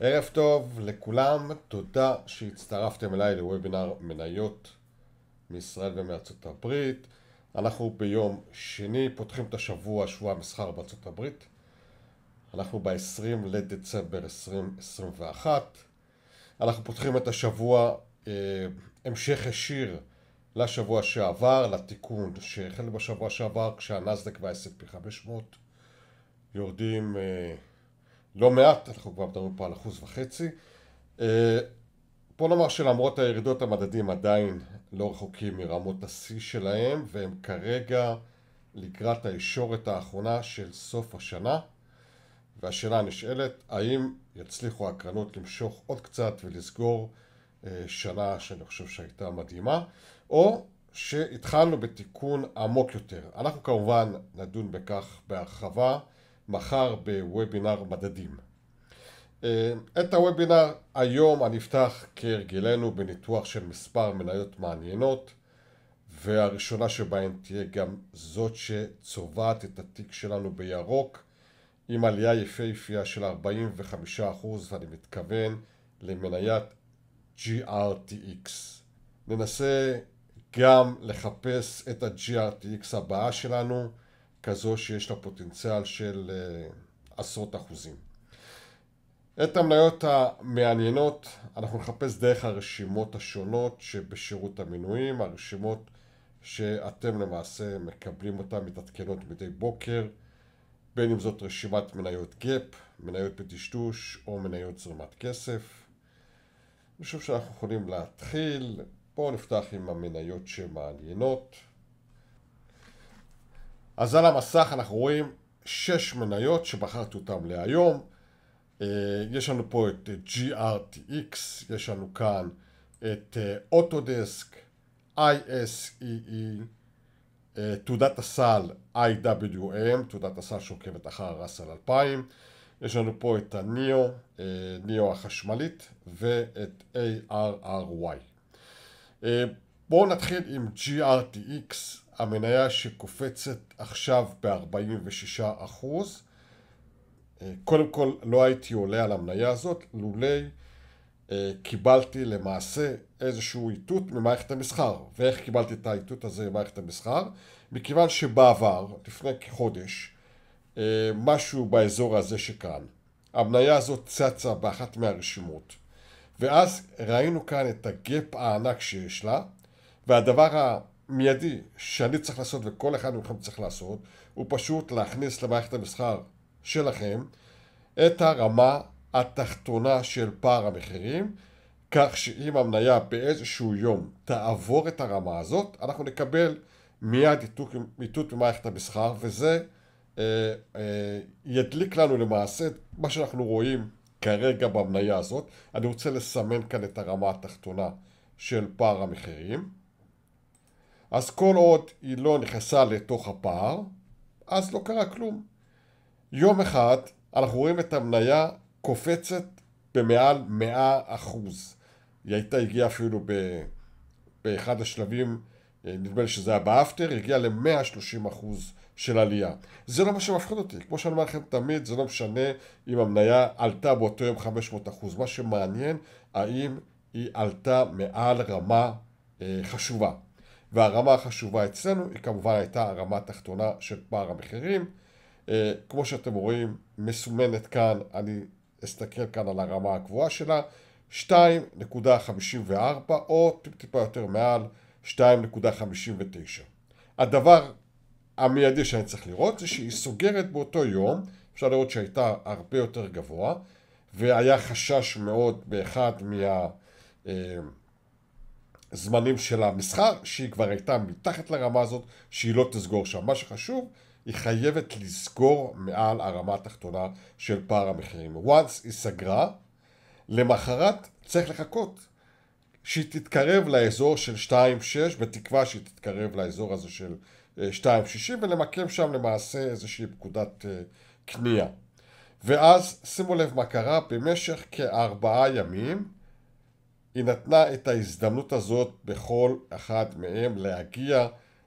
ערב טוב לכולם, תודה שהצטרפתם אליי לוובינר מניות מישראל ומארצות הברית. אנחנו ביום שני פותחים את השבוע, שבוע המסחר בארצות הברית. אנחנו ב-20 לדצמבר 2021. אנחנו פותחים את השבוע אה, המשך ישיר לשבוע שעבר, לתיקון שהחל בשבוע שעבר כשהנסדק וה-S&P 500 יורדים אה, לא מעט, אנחנו כבר מדברים פה על אחוז וחצי. אה, בוא נאמר שלמרות הירידות המדדים עדיין לא רחוקים מרמות השיא שלהם והם כרגע לקראת הישורת האחרונה של סוף השנה. והשאלה הנשאלת, האם יצליחו הקרנות למשוך עוד קצת ולסגור אה, שנה שאני חושב שהייתה מדהימה, או שהתחלנו בתיקון עמוק יותר. אנחנו כמובן נדון בכך בהרחבה מחר בוובינר מדדים. אה, את הוובינר היום אני אפתח כהרגלנו בניתוח של מספר מניות מעניינות והראשונה שבהן תהיה גם זאת שצובעת את התיק שלנו בירוק עם עלייה יפהפייה של 45%, אני מתכוון למניית GRTX. ננסה גם לחפש את ה-GRTX הבאה שלנו, כזו שיש לה פוטנציאל של אה, עשרות אחוזים. את המניות המעניינות אנחנו נחפש דרך הרשימות השונות שבשירות המינויים, הרשימות שאתם למעשה מקבלים אותן, מתעדכנות מדי בוקר. בין אם זאת רשימת מניות גאפ, מניות בטשטוש או מניות זרימת כסף. אני חושב שאנחנו יכולים להתחיל, בואו נפתח עם המניות שמעניינות. אז על המסך אנחנו רואים שש מניות שבחרתי אותן להיום. אה, יש לנו פה את GRTX, יש לנו כאן את אוטודסק, אה, ISEE, e, אה, תעודת הסל IWM, תעודת הסל שעוקבת אחר הראסל 2000. יש לנו פה את הניאו, אה, ניאו החשמלית ואת ARRY. אה, בואו נתחיל עם GRTX, המניה שקופצת עכשיו ב-46%. קודם כל לא הייתי עולה על המניה הזאת לולי אה, קיבלתי למעשה איזשהו איתות ממערכת המסחר. ואיך קיבלתי את האיתות הזה ממערכת המסחר? מכיוון שבעבר, לפני כחודש, אה, משהו באזור הזה שכאן, המניה הזאת צצה באחת מהרשימות, ואז ראינו כאן את הגאפ הענק שיש לה, והדבר המיידי שאני צריך לעשות וכל אחד מכם צריך לעשות, הוא פשוט להכניס למערכת המסחר שלכם את הרמה התחתונה של פער המחירים, כך שאם המניה באיזשהו יום תעבור את הרמה הזאת, אנחנו נקבל מיד איתות ממערכת המסחר, וזה אה, אה, ידליק לנו למעשה את מה שאנחנו רואים כרגע במניה הזאת. אני רוצה לסמן כאן את הרמה התחתונה של פער המחירים. אז כל עוד היא לא נכנסה לתוך הפער, אז לא קרה כלום. יום אחד אנחנו רואים את המניה קופצת במעל 100 אחוז. היא הייתה, הגיעה אפילו ב, באחד השלבים, אה, נדמה לי שזה היה באפטר, היא הגיעה ל-130 אחוז של עלייה. זה לא מה שמפחיד אותי. כמו שאני אומר לכם תמיד, זה לא משנה אם המניה עלתה באותו יום 500 אחוז. מה שמעניין, האם היא עלתה מעל רמה אה, חשובה. והרמה החשובה אצלנו היא כמובן הייתה הרמה התחתונה של פער המחירים. אה, כמו שאתם רואים, מסומנת כאן, אני תסתכל כאן על הרמה הקבועה שלה, 2.54 או טיפה יותר מעל 2.59. הדבר המיידי שאני צריך לראות זה שהיא סוגרת באותו יום, אפשר לראות שהייתה הרבה יותר גבוה, והיה חשש מאוד באחד מהזמנים אה, של המסחר, שהיא כבר הייתה מתחת לרמה הזאת, שהיא לא תסגור שם. מה שחשוב היא חייבת לסגור מעל הרמה התחתונה של פער המחירים. once היא סגרה, למחרת צריך לחכות שהיא תתקרב לאזור של 2.6 בתקווה שהיא תתקרב לאזור הזה של 2.60 אה, ולמקם שם למעשה איזושהי פקודת כניעה. אה, ואז שימו לב מה קרה, במשך כארבעה ימים היא נתנה את ההזדמנות הזאת בכל אחד מהם להגיע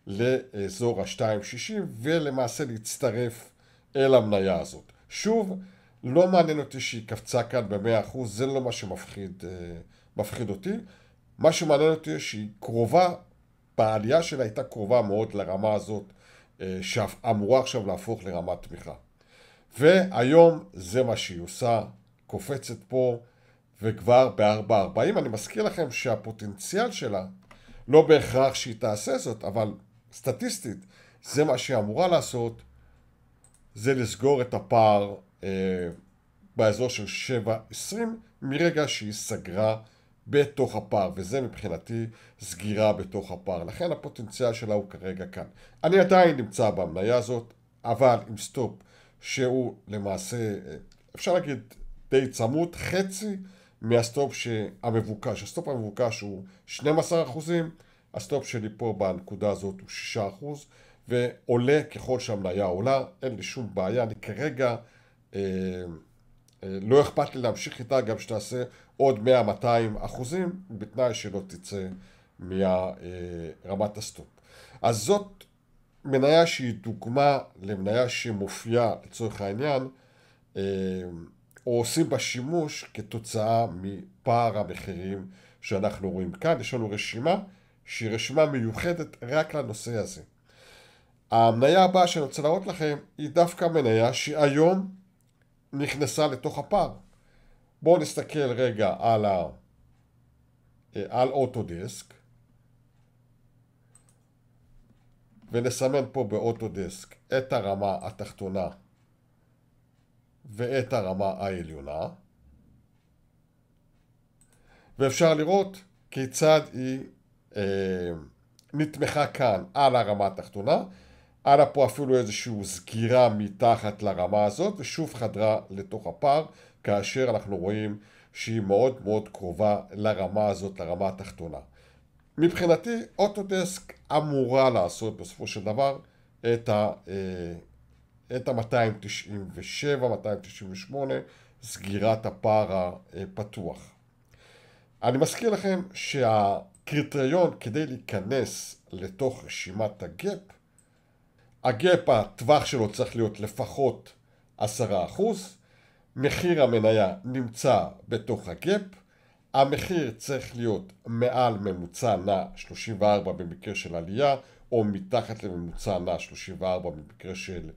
לאזור ה-2.60 ולמעשה להצטרף אל המניה הזאת. שוב, לא מעניין אותי שהיא קפצה כאן ב-100%, זה לא מה שמפחיד אה, אותי. מה שמעניין אותי שהיא קרובה, בעלייה שלה הייתה קרובה מאוד לרמה הזאת אה, שאמורה עכשיו להפוך לרמת תמיכה. והיום זה מה שהיא עושה, קופצת פה וכבר ב-4.40. אני מזכיר לכם שהפוטנציאל שלה, לא בהכרח שהיא תעשה זאת, אבל סטטיסטית, זה מה שהיא אמורה לעשות, זה לסגור את הפער אה, באזור של 7.20 מרגע שהיא סגרה בתוך הפער, וזה מבחינתי סגירה בתוך הפער. לכן הפוטנציאל שלה הוא כרגע כאן. אני עדיין נמצא במניה הזאת, אבל עם סטופ שהוא למעשה, אה, אפשר להגיד, די צמוד, חצי מהסטופ המבוקש. הסטופ המבוקש הוא 12 אחוזים. הסטופ שלי פה בנקודה הזאת הוא 6% ועולה ככל שהמניה עולה, אין לי שום בעיה, אני כרגע אה, אה, לא אכפת לי להמשיך איתה גם שתעשה עוד 100-200 אחוזים, בתנאי שלא תצא מרמת אה, הסטופ. אז זאת מניה שהיא דוגמה למניה שמופיעה לצורך העניין, אה, או עושים בה שימוש כתוצאה מפער המחירים שאנחנו רואים כאן. יש לנו רשימה שהיא רשימה מיוחדת רק לנושא הזה. המניה הבאה שאני רוצה להראות לכם היא דווקא מניה שהיום נכנסה לתוך הפער. בואו נסתכל רגע על, ה... על אוטודסק ונסמן פה באוטודסק את הרמה התחתונה ואת הרמה העליונה ואפשר לראות כיצד היא אה, נתמכה כאן על הרמה התחתונה, עלה פה אפילו איזושהי סגירה מתחת לרמה הזאת, ושוב חדרה לתוך הפער, כאשר אנחנו רואים שהיא מאוד מאוד קרובה לרמה הזאת, לרמה התחתונה. מבחינתי, אוטודסק אמורה לעשות בסופו של דבר את ה... אה, את ה-297, 298, סגירת הפער הפתוח. אני מזכיר לכם שה... קריטריון כדי להיכנס לתוך רשימת הגאפ, הגאפ הטווח שלו צריך להיות לפחות 10%, מחיר המניה נמצא בתוך הגאפ, המחיר צריך להיות מעל ממוצע נע 34 במקרה של עלייה, או מתחת לממוצע נע 34 במקרה של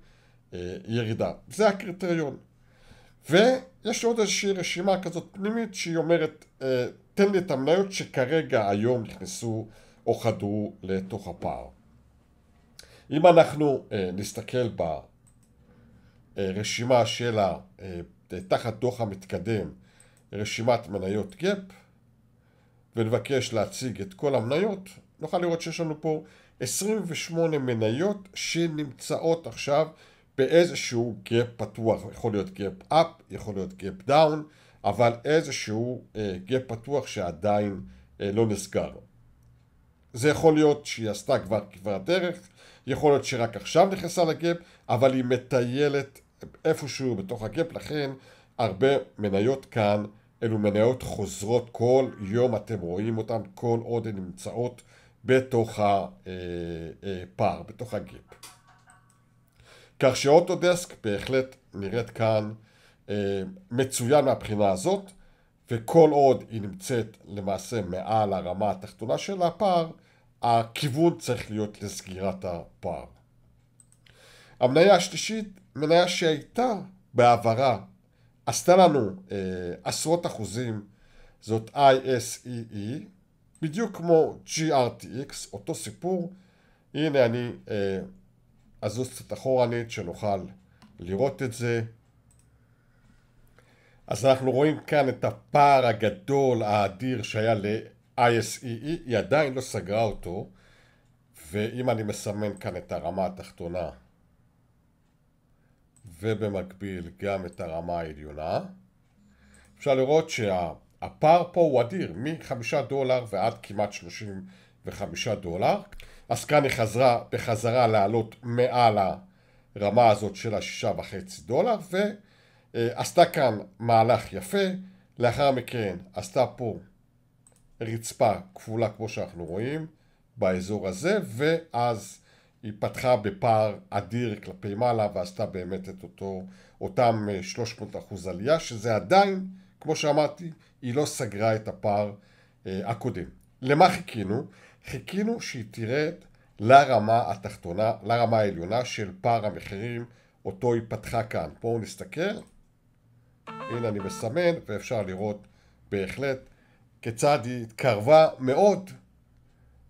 אה, ירידה. זה הקריטריון. ויש עוד איזושהי רשימה כזאת פנימית שהיא אומרת אה, תן לי את המניות שכרגע היום נכנסו או חדרו לתוך הפער. אם אנחנו אה, נסתכל ברשימה אה, של ה... אה, תחת דוח המתקדם רשימת מניות גאפ ונבקש להציג את כל המניות, נוכל לראות שיש לנו פה 28 מניות שנמצאות עכשיו באיזשהו גאפ פתוח, יכול להיות גאפ אפ, יכול להיות גאפ דאון, אבל איזשהו אה, גה פתוח שעדיין אה, לא נסגר. זה יכול להיות שהיא עשתה כבר כברת דרך, יכול להיות שרק עכשיו נכנסה לגאפ, אבל היא מטיילת איפשהו בתוך הגאפ, לכן הרבה מניות כאן, אלו מניות חוזרות כל יום, אתם רואים אותן כל עוד הן נמצאות בתוך הפער, אה, אה, בתוך הגאפ. כך שאוטודסק בהחלט נראית כאן אה, מצוין מהבחינה הזאת, וכל עוד היא נמצאת למעשה מעל הרמה התחתונה של הפער, הכיוון צריך להיות לסגירת הפער. המניה השלישית, מניה שהייתה בעברה, עשתה לנו אה, עשרות אחוזים, זאת ISEE, e, בדיוק כמו GRTX, אותו סיפור. הנה אני אה, אזוז קצת אחורנית שנוכל לראות את זה. אז אנחנו רואים כאן את הפער הגדול, האדיר שהיה ל-ISEE, e, היא עדיין לא סגרה אותו, ואם אני מסמן כאן את הרמה התחתונה, ובמקביל גם את הרמה העליונה, אפשר לראות שהפער פה הוא אדיר, מ-5 דולר ועד כמעט 35 דולר. אז כאן היא חזרה בחזרה לעלות מעל הרמה הזאת של ה-6.5 דולר, ו... אה, עשתה כאן מהלך יפה, לאחר מכן עשתה פה רצפה כפולה כמו שאנחנו רואים באזור הזה, ואז היא פתחה בפער אדיר כלפי מעלה ועשתה באמת את אותו, אותם 300 אה, אחוז עלייה, שזה עדיין, כמו שאמרתי, היא לא סגרה את הפער אה, הקודם. למה חיכינו? חיכינו שהיא תרד לרמה התחתונה, לרמה העליונה של פער המחירים, אותו היא פתחה כאן. בואו נסתכל. הנה אני מסמן, ואפשר לראות בהחלט כיצד היא התקרבה מאוד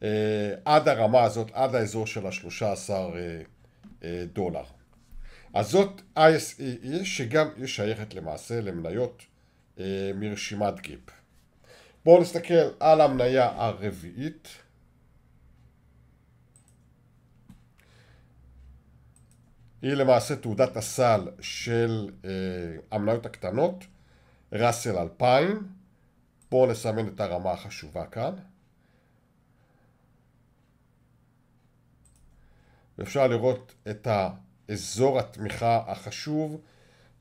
אה, עד הרמה הזאת, עד האזור של ה-13 אה, אה, דולר. אז זאת ISEE e, שגם היא שייכת למעשה למניות אה, מרשימת גיפ. בואו נסתכל על המניה הרביעית. היא למעשה תעודת הסל של אה, המניות הקטנות, ראסל 2000, בואו נסמן את הרמה החשובה כאן. אפשר לראות את האזור התמיכה החשוב.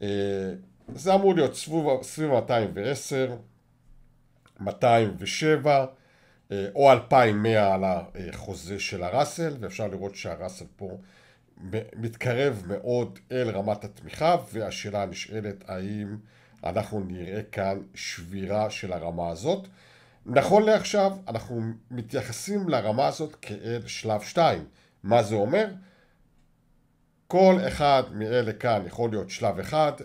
אה, זה אמור להיות סביב 210, 207 אה, או 2100 על החוזה של הראסל, ואפשר לראות שהראסל פה מתקרב מאוד אל רמת התמיכה, והשאלה הנשאלת האם אנחנו נראה כאן שבירה של הרמה הזאת. נכון לעכשיו, אנחנו מתייחסים לרמה הזאת כאל שלב 2. מה זה אומר? כל אחד מאלה כאן יכול להיות שלב 1,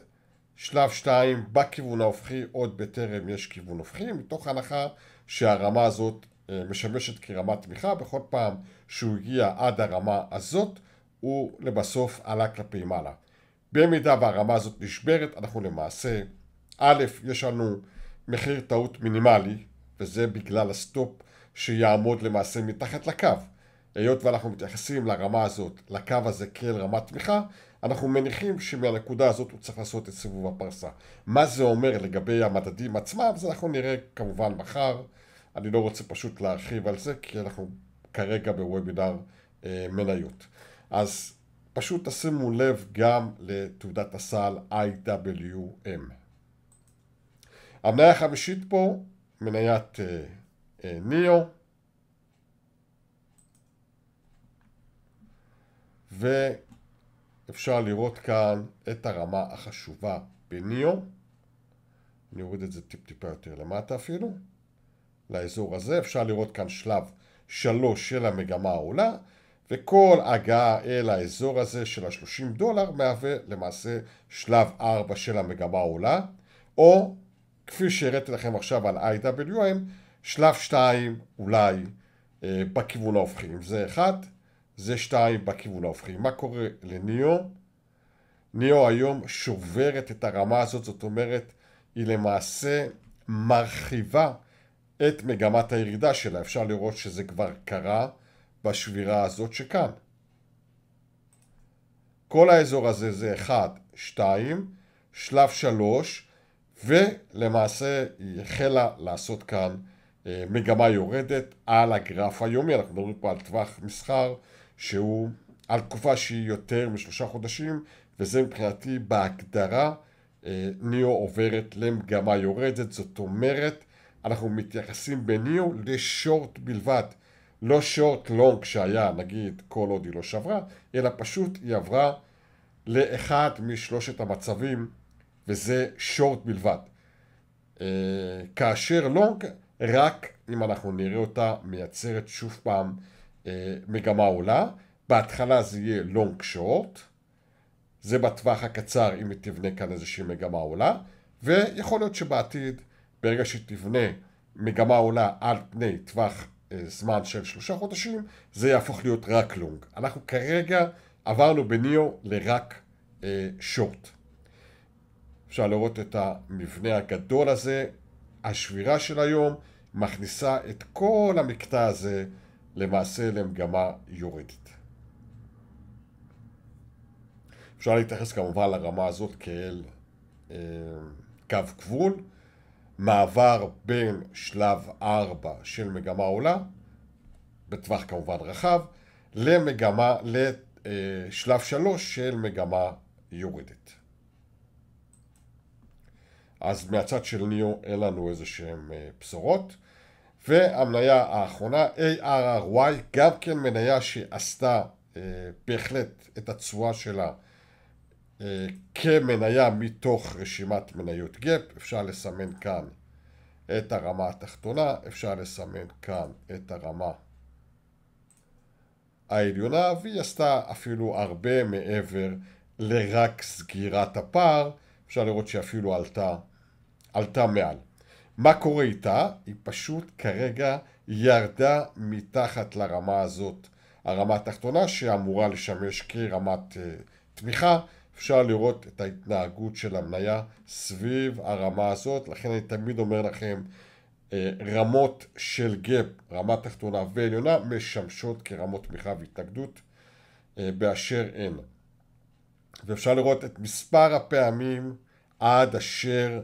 שלב 2 בכיוון ההופכי, עוד בטרם יש כיוון הופכי, מתוך הנחה שהרמה הזאת אה, משמשת כרמת תמיכה, בכל פעם שהוא הגיע עד הרמה הזאת, הוא לבסוף עלה כלפי מעלה. במידה והרמה הזאת נשברת, אנחנו למעשה, א', יש לנו מחיר טעות מינימלי, וזה בגלל הסטופ שיעמוד למעשה מתחת לקו. היות ואנחנו מתייחסים לרמה הזאת, לקו הזה כאל רמת תמיכה, אנחנו מניחים שמהנקודה הזאת הוא צריך לעשות את סיבוב הפרסה. מה זה אומר לגבי המדדים עצמם, זה אנחנו נראה כמובן מחר. אני לא רוצה פשוט להרחיב על זה, כי אנחנו כרגע בוובינר אה, מניות. אז פשוט תשימו לב גם לתעודת הסל IWM. המניה החמישית פה, מניית אה, אה, ניאו, ואפשר לראות כאן את הרמה החשובה בניאו. אני אוריד את זה טיפ-טיפה יותר למטה אפילו, לאזור הזה. אפשר לראות כאן שלב 3 של המגמה העולה. וכל הגעה אל האזור הזה של ה-30 דולר מהווה למעשה שלב 4 של המגמה העולה, או כפי שהראיתי לכם עכשיו על IWM, שלב 2 אולי אה, בכיוון ההופכי. אם זה 1, זה 2 בכיוון ההופכי. מה קורה לניאו? ניאו היום שוברת את הרמה הזאת, זאת אומרת, היא למעשה מרחיבה את מגמת הירידה שלה. אפשר לראות שזה כבר קרה. בשבירה הזאת שכאן. כל האזור הזה זה 1, 2, שלב 3, ולמעשה היא החלה לעשות כאן אה, מגמה יורדת על הגרף היומי, אנחנו מדברים פה על טווח מסחר שהוא על תקופה שהיא יותר משלושה חודשים, וזה מבחינתי בהגדרה אה, ניאו עוברת למגמה יורדת, זאת אומרת אנחנו מתייחסים בניאו לשורט בלבד. לא שורט לונג שהיה, נגיד, כל עוד היא לא שברה, אלא פשוט היא עברה לאחד משלושת המצבים, וזה שורט בלבד. אה, כאשר לונג, רק אם אנחנו נראה אותה מייצרת שוב פעם אה, מגמה עולה. בהתחלה זה יהיה לונג שורט, זה בטווח הקצר אם היא תבנה כאן איזושהי מגמה עולה, ויכול להיות שבעתיד, ברגע שתבנה מגמה עולה על פני טווח אה, זמן של שלושה חודשים, זה יהפוך להיות רק לונג. אנחנו כרגע עברנו בניו לרק אה, שורט. אפשר לראות את המבנה הגדול הזה, השבירה של היום מכניסה את כל המקטע הזה למעשה למגמה יורדת. אפשר להתייחס כמובן לרמה הזאת כאל אה, קו גבול. מעבר בין שלב 4 של מגמה עולה, בטווח כמובן רחב, למגמה, לשלב אה, 3 של מגמה יורדת. אז מהצד של ניו אין לנו איזה שהן אה, בשורות. והמניה האחרונה, ARRY, גם כן מניה שעשתה אה, בהחלט את התשואה שלה אה, כמניה מתוך רשימת מניות גאפ, אפשר לסמן כאן את הרמה התחתונה, אפשר לסמן כאן את הרמה העליונה, והיא עשתה אפילו הרבה מעבר לרק סגירת הפער, אפשר לראות שהיא אפילו עלתה, עלתה מעל. מה קורה איתה? היא פשוט כרגע ירדה מתחת לרמה הזאת, הרמה התחתונה שאמורה לשמש כרמת uh, תמיכה אפשר לראות את ההתנהגות של המניה סביב הרמה הזאת, לכן אני תמיד אומר לכם, אה, רמות של גאפ, רמה תחתונה ועליונה, משמשות כרמות תמיכה והתנגדות אה, באשר הן. ואפשר לראות את מספר הפעמים עד אשר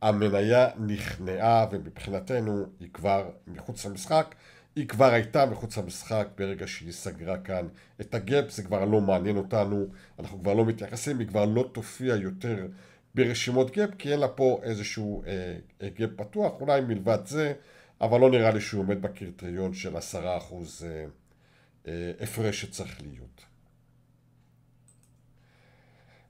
המניה נכנעה ומבחינתנו היא כבר מחוץ למשחק היא כבר הייתה מחוץ למשחק ברגע שהיא סגרה כאן את הגאפ, זה כבר לא מעניין אותנו, אנחנו כבר לא מתייחסים, היא כבר לא תופיע יותר ברשימות גאפ, כי אין לה פה איזשהו אה, אה, גאפ פתוח, אולי מלבד זה, אבל לא נראה לי שהוא עומד בקריטריון של עשרה אחוז אה, אה, הפרש שצריך להיות.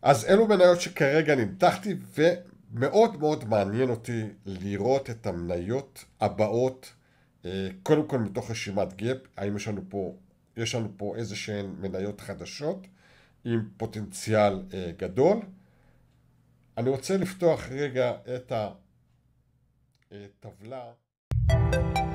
אז אלו מניות שכרגע נמתחתי, ומאוד מאוד מעניין אותי לראות את המניות הבאות אה, קודם כל מתוך רשימת גאפ, האם יש לנו פה, יש לנו פה איזה שהן מניות חדשות עם פוטנציאל אה, גדול. אני רוצה לפתוח רגע את הטבלה. אה,